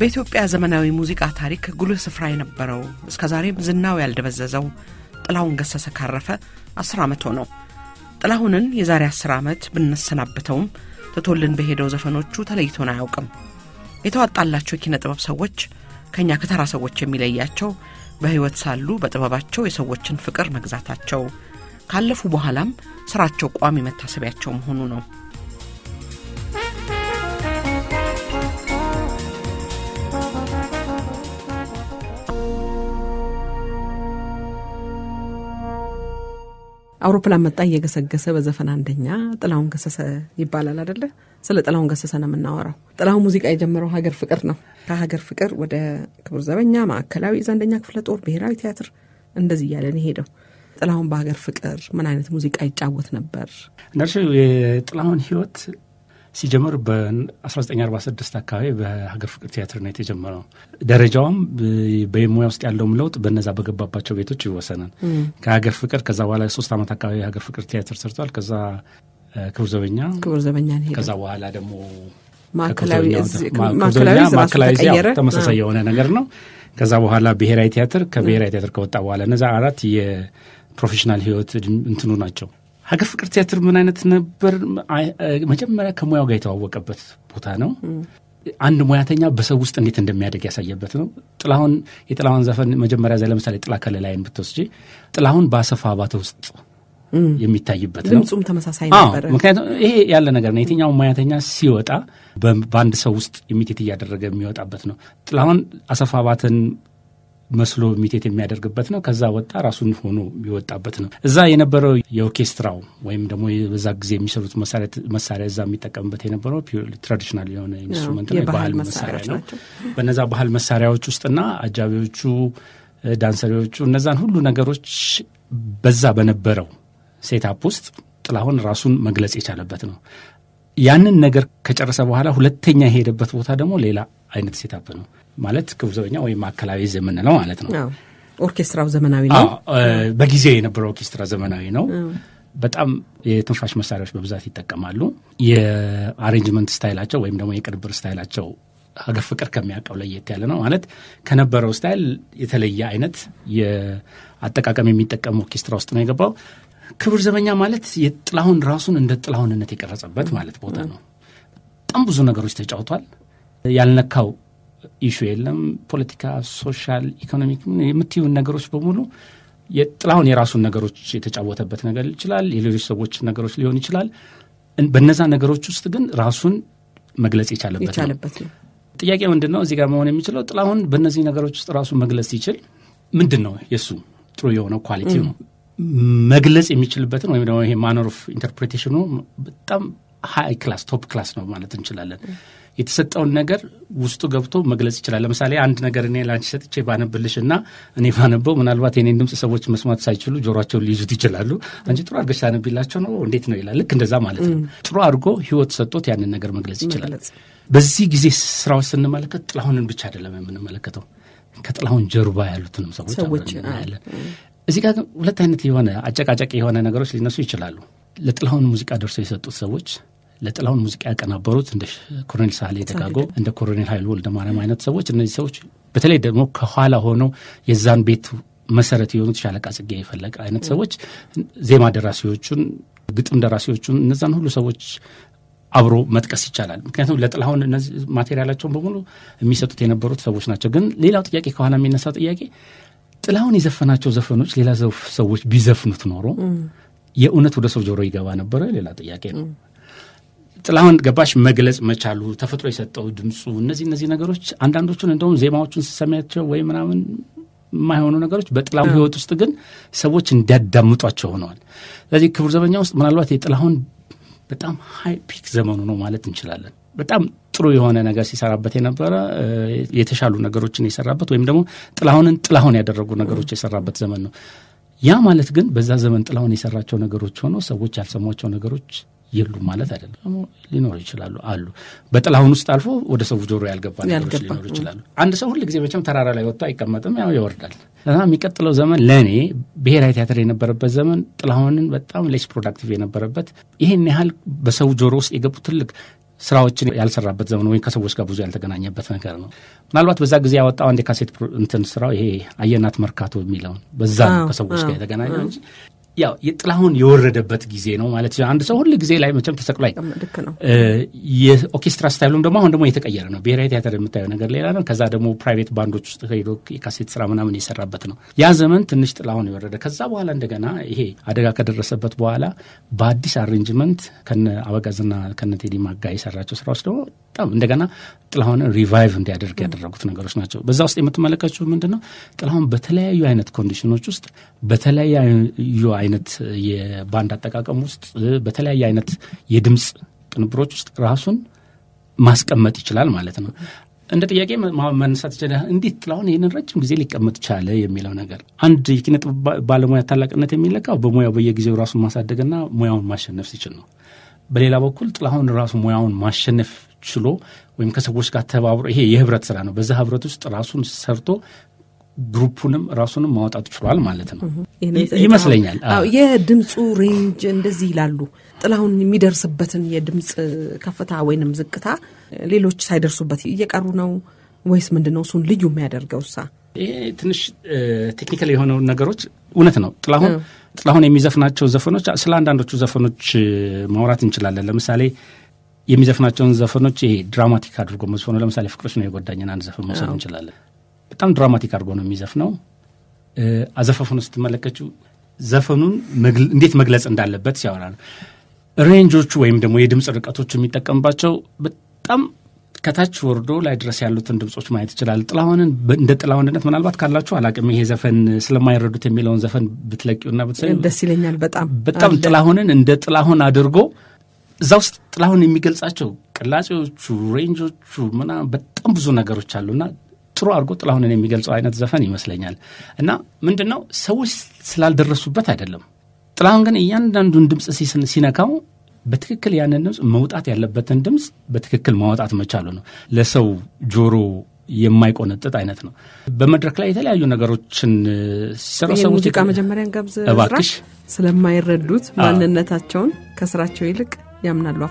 በኢትዮጵያ ዘመናዊ ሙዚቃ ታሪክ ጉልህ ስፍራ የነበረው እስከዛሬም ዝናው ያልደበዘዘው ጥላሁን ገሰሰ ካረፈ አስር ዓመት ሆነው። ጥላሁንን የዛሬ አስር ዓመት ብንሰናብተውም ትቶልን በሄደው ዘፈኖቹ ተለይቶን አያውቅም። የተዋጣላቸው የኪነ ጥበብ ሰዎች ከእኛ ከተራ ሰዎች የሚለያቸው በሕይወት ሳሉ በጥበባቸው የሰዎችን ፍቅር መግዛታቸው ካለፉ በኋላም ስራቸው ቋሚ መታሰቢያቸው መሆኑ ነው። አውሮፕላን መጣ እየገሰገሰ በዘፈን አንደኛ ጥላሁን ገሰሰ ይባላል አደለ? ስለ ጥላሁን ገሰሰ ነው የምናወራው። ጥላሁን ሙዚቃ የጀመረው ሀገር ፍቅር ነው። ከሀገር ፍቅር ወደ ክቡር ዘበኛ፣ ማዕከላዊ፣ ዘንደኛ ክፍለ ጦር፣ ብሔራዊ ቲያትር እንደዚህ እያለን ሄደው ጥላሁን በሀገር ፍቅር ምን አይነት ሙዚቃ ይጫወት ነበር? ነርሽ የጥላሁን ህይወት ሲጀምር በ1946 አካባቢ በሀገር ፍቅር ቲያትር ነው የተጀመረው። ደረጃውም በሙያ ውስጥ ያለውም ለውጥ በነዛ በገባባቸው ቤቶች ይወሰናል። ከሀገር ፍቅር ከዛ በኋላ ሶስት ዓመት አካባቢ ሀገር ፍቅር ቲያትር ሰርቷል። ከዛ ክቡር ዘበኛ ክቡር ዘበኛ ከዛ በኋላ ደግሞ ማዕከላዊ ተመሳሳይ የሆነ ነገር ነው ከዛ በኋላ ብሔራዊ ቲያትር፣ ከብሔራዊ ቲያትር ከወጣ በኋላ እነዛ አራት የፕሮፌሽናል ህይወት እንትኑ ናቸው። ሀገር ፍቅር ቲያትር ምን አይነት ነበር? መጀመሪያ ከሙያው ጋር የተዋወቀበት ቦታ ነው። አንድ ሙያተኛ በሰው ውስጥ እንዴት እንደሚያደግ ያሳየበት ነው። ጥላሁን የጥላሁን ዘፈን መጀመሪያ ዘ ለምሳሌ ጥላ ከለላይን ብትወስጂ ጥላሁን በአሰፋ አባተ ውስጥ የሚታይበት ነው። ድምፁም ተመሳሳይ ነበር። ምክንያቱም ይሄ ያለ ነገር ነው። የትኛው ሙያተኛ ሲወጣ በአንድ ሰው ውስጥ ኢሚቴት እያደረገ የሚወጣበት ነው። ጥላሁን አሰፋ መስሎ ኢሚቴት የሚያደርግበት ነው። ከዛ ወጣ ራሱን ሆኖ የሚወጣበት ነው። እዛ የነበረው የኦርኬስትራው ወይም ደግሞ በዛ ጊዜ የሚሰሩት መሳሪያ እዛ የሚጠቀምበት የነበረው ትራዲሽናል የሆነ ኢንስትሩመንት ነው፣ የባህል መሳሪያ ነው። በነዛ ባህል መሳሪያዎች ውስጥና አጃቢዎቹ፣ ዳንሰሪዎቹ እነዛን ሁሉ ነገሮች በዛ በነበረው ሴታፕ ውስጥ ጥላሁን ራሱን መግለጽ የቻለበት ነው። ያንን ነገር ከጨረሰ በኋላ ሁለተኛ የሄደበት ቦታ ደግሞ ሌላ አይነት ሴታፕ ነው ማለት ክቡር ዘበኛ ወይም ማዕከላዊ ነው ማለት ነው። ኦርኬስትራው ዘመናዊ ነው። በጊዜው የነበረው ኦርኬስትራ ዘመናዊ ነው። በጣም የትንፋሽ መሳሪያዎች በብዛት ይጠቀማሉ። የአሬንጅመንት ስታይላቸው ወይም ደግሞ የቅንብር ስታይላቸው ሀገር ፍቅር ከሚያውቀው ለየት ያለ ነው። ማለት ከነበረው ስታይል የተለየ አይነት የአጠቃቀም የሚጠቀሙ ኦርኬስትራ ውስጥ ነው የገባው። ክቡር ዘበኛ ማለት የጥላሁን ራሱን እንደ ጥላሁንነት የቀረጸበት ማለት ቦታ ነው። በጣም ብዙ ነገሮች ተጫውቷል። ያልነካው ኢሹ የለም። ፖለቲካ፣ ሶሻል፣ ኢኮኖሚክ የምትዩን ነገሮች በሙሉ የጥላሁን የራሱን ነገሮች የተጫወተበት ነገር ይችላል። የሌሎች ሰዎች ነገሮች ሊሆን ይችላል። በነዛ ነገሮች ውስጥ ግን ራሱን መግለጽ የቻለበት ነው። ጥያቄ ምንድን ነው? እዚህ ጋር መሆን የሚችለው ጥላሁን በእነዚህ ነገሮች ውስጥ ራሱን መግለጽ ሲችል ምንድን ነው የእሱ ጥሩ የሆነው ኳሊቲ ነው መግለጽ የሚችልበትን ወይም ደግሞ ይሄ ማነር ኦፍ ኢንተርፕሬቴሽኑ በጣም ሀይ ክላስ ቶፕ ክላስ ነው ማለት እንችላለን። የተሰጠውን ነገር ውስጡ ገብቶ መግለጽ ይችላል። ለምሳሌ አንድ ነገር እኔ ላንቺ ሰጥቼ ባነብልሽ እና እኔ ባነበው ምናልባት የኔን ድምፅ ሰዎች መስማት ሳይችሉ ጆሯቸውን ሊይዙት ይችላሉ። አንቺ ጥሩ አድርገሽ ታነቢላቸው ነው እንዴት ነው ይላል። ልክ እንደዛ ማለት ነው። ጥሩ አድርጎ ህይወት ሰጦት ያንን ነገር መግለጽ ይችላል። በዚህ ጊዜ ስራው ስንመለከት ጥላሁንን ብቻ አይደለም የምንመለከተው ከጥላሁን ጀርባ ያሉትንም ሰዎች እናያለን። እዚህ ጋር ግን ሁለት አይነት የሆነ አጨቃጨቂ የሆነ ነገሮች ሊነሱ ይችላሉ። ለጥላሁን ሙዚቃ ደርሰው የሰጡት ሰዎች ለጥላሁን ሙዚቃ ያቀናበሩት እንደ ኮሎኔል ሳህሌ ደጋጎ፣ እንደ ኮሎኔል ኃይሉ ወልደማርያም አይነት ሰዎች እነዚህ ሰዎች በተለይ ደግሞ ከኋላ ሆነው የዛን ቤት መሰረት የሆኑት ሻለቃ ጽጌ የፈለቀ አይነት ሰዎች ዜማ ደራሲዎቹን፣ ግጥም ደራሲዎቹን እነዛን ሁሉ ሰዎች አብሮ መጥቀስ ይቻላል። ምክንያቱም ለጥላሁን እነዚህ ማቴሪያላቸውን በሙሉ የሚሰጡት የነበሩት ሰዎች ናቸው። ግን ሌላው ጥያቄ ከኋላ የሚነሳው ጥያቄ ጥላሁን የዘፈናቸው ዘፈኖች ሌላ ሰዎች ቢዘፍኑት ኖሮ የእውነት ወደ ሰው ጆሮ ይገባ ነበረ? ሌላ ጥያቄ ነው። ጥላሁን ገባሽ መግለጽ መቻሉ ተፈጥሮ የሰጠው ድምፁ፣ እነዚህ እነዚህ ነገሮች አንዳንዶቹን እንደውም ዜማዎቹን ስሰሚያቸው ወይ ምናምን የማይሆኑ ነገሮች በጥላሁን ህይወት ውስጥ ግን ሰዎች እንዲያዳምጧቸው ሆነዋል። ስለዚህ ክቡር ዘበኛ ውስጥ ምናልባት የጥላሁን በጣም ሀይ ፒክ ዘመኑ ነው ማለት እንችላለን። በጣም ጥሩ የሆነ ነገር ሲሰራበት የነበረ የተሻሉ ነገሮችን የሰራበት ወይም ደግሞ ጥላሁንን ጥላሁን ያደረጉ ነገሮች የሰራበት ዘመን ነው። ያ ማለት ግን በዛ ዘመን ጥላሁን የሰራቸው ነገሮች ሆኖ ሰዎች ያልሰሟቸው ነገሮች የሉ ማለት አይደለም። ሊኖሩ ይችላሉ አሉ። በጥላሁን ውስጥ አልፎ ወደ ሰው ጆሮ ያልገባ ነገሮች ሊኖሩ ይችላሉ። አንድ ሰው ጊዜ መቼም ተራራ ላይ ወጥቶ አይቀመጥም፣ ያው ይወርዳል እና የሚቀጥለው ዘመን ለእኔ ብሔራዊ ቲያትር የነበረበት ዘመን ጥላሁንን በጣም ሌስ ፕሮዳክቲቭ የነበረበት ይህን ያህል በሰው ጆሮ ውስጥ የገቡ ትልቅ ስራዎችን ያልሰራበት ዘመን ወይም ከሰዎች ጋር ብዙ ያልተገናኘበት ነገር ነው። ምናልባት በዛ ጊዜ ያወጣው አንድ የካሴት እንትን ስራው ይሄ አየናት መርካቶ የሚለውን በዛ ነው ከሰዎች ጋር የተገናኘ እንጂ ያው ጥላሁን የወረደበት ጊዜ ነው ማለት ይችላል። አንድ ሰው ሁሉ ጊዜ ላይ መቼም ተሰቅሎ የኦርኬስትራ ስታይሉም ደግሞ አሁን ደግሞ የተቀየረ ነው። ብሔራዊ ቲያትር የምታየው ነገር ሌላ ነው። ከዛ ደግሞ ፕራይቬት ባንዶች ውስጥ ሄዶ የካሴት ስራ ምናምን የሰራበት ነው። ያ ዘመን ትንሽ ጥላሁን የወረደ ከዛ በኋላ እንደገና ይሄ አደጋ ከደረሰበት በኋላ በአዲስ አሬንጅመንት ከነ አበጋዝና ከነ ቴዲ ማጋ የሰራቸው ስራዎች ደግሞ በጣም እንደገና ጥላሁን ሪቫይቭ እንዲያደርግ ያደረጉት ነገሮች ናቸው። በዛ ውስጥ የምትመለከችው ምንድን ነው? ጥላሁን በተለያዩ አይነት ኮንዲሽኖች ውስጥ በተለያዩ አይነት የባንድ አጠቃቀም ውስጥ በተለያዩ አይነት የድምፅ ቅንብሮች ውስጥ ራሱን ማስቀመጥ ይችላል ማለት ነው። እንደ ጥያቄ መነሳት ይችላል። እንዴት ጥላሁን ይህንን ረጅም ጊዜ ሊቀመጥ ቻለ የሚለው ነገር አንድ የኪነ ጥበብ ባለሙያ ታላቅነት የሚለካው በሙያው በየጊዜው ራሱን ማሳደግና ሙያውን ማሸነፍ ሲችል ነው። በሌላ በኩል ጥላሁን ራሱ ሙያውን ማሸነፍ ችሎ ወይም ከሰዎች ጋር ተባብሮ ይሄ የህብረት ስራ ነው። በዛ ህብረት ውስጥ ራሱን ሰርቶ ግሩፑንም ራሱንም ማውጣት ችሏል ማለት ነው ይመስለኛል። የድምፁ ሬንጅ እንደዚህ ይላሉ። ጥላሁን የሚደርስበትን የድምፅ ከፍታ ወይንም ዝቅታ ሌሎች ሳይደርሱበት እየቀሩ ነው ወይስ ምንድን ነው? እሱን ልዩ የሚያደርገው እሳ ይሄ ትንሽ ቴክኒካል የሆነው ነገሮች እውነት ነው። ጥላሁን ጥላሁን የሚዘፍናቸው ዘፈኖች ስለ አንዳንዶቹ ዘፈኖች ማውራት እንችላለን። ለምሳሌ የሚዘፍናቸውን ዘፈኖች ይሄ ድራማቲክ አድርጎ መዝፈኑ ለምሳሌ ፍቅርሽ ነው የጎዳኝን አንድ ዘፈን መውሰድ እንችላለን። በጣም ድራማቲክ አድርጎ ነው የሚዘፍነው። አዘፈፉን ስትመለከቱ ዘፈኑን እንዴት መግለጽ እንዳለበት ሲያወራ ነው። ሬንጆቹ ወይም ደግሞ የድምፅ ርቀቶቹ የሚጠቀምባቸው በጣም ከታች ወርዶ ላይ ድረስ ያሉትን ድምፆች ማየት ይችላል። ጥላሁንን እንደ ጥላሁንነት ምናልባት ካላችሁ አላቅም፣ ይሄ ዘፈን ስለማይረዱት የሚለውን ዘፈን ብትለቂውና ብትሰ ደስ ይለኛል። በጣም በጣም ጥላሁንን እንደ ጥላሁን አድርጎ እዛ ውስጥ ጥላሁን የሚገልጻቸው ቅላጼዎቹ፣ ሬንጆቹ ምናምን በጣም ብዙ ነገሮች አሉና ጥሩ አድርጎ ጥላሁንን የሚገልጸው አይነት ዘፈን ይመስለኛል። እና ምንድን ነው ሰዎች ስላልደረሱበት አይደለም። ጥላሁን ግን እያንዳንዱን ድምፅ ሲነካው በትክክል ያንን ድምፅ መውጣት ያለበትን ድምፅ በትክክል ማውጣት መቻሉ ነው። ለሰው ጆሮ የማይቆነጥጥ አይነት ነው። በመድረክ ላይ የተለያዩ ነገሮችን ሲሰራ ሰዎች ሙዚቃ መጀመሪያን ጋብዝ እባክሽ ስለማይረዱት ማንነታቸውን ከስራቸው ይልቅ ยำนัดว่า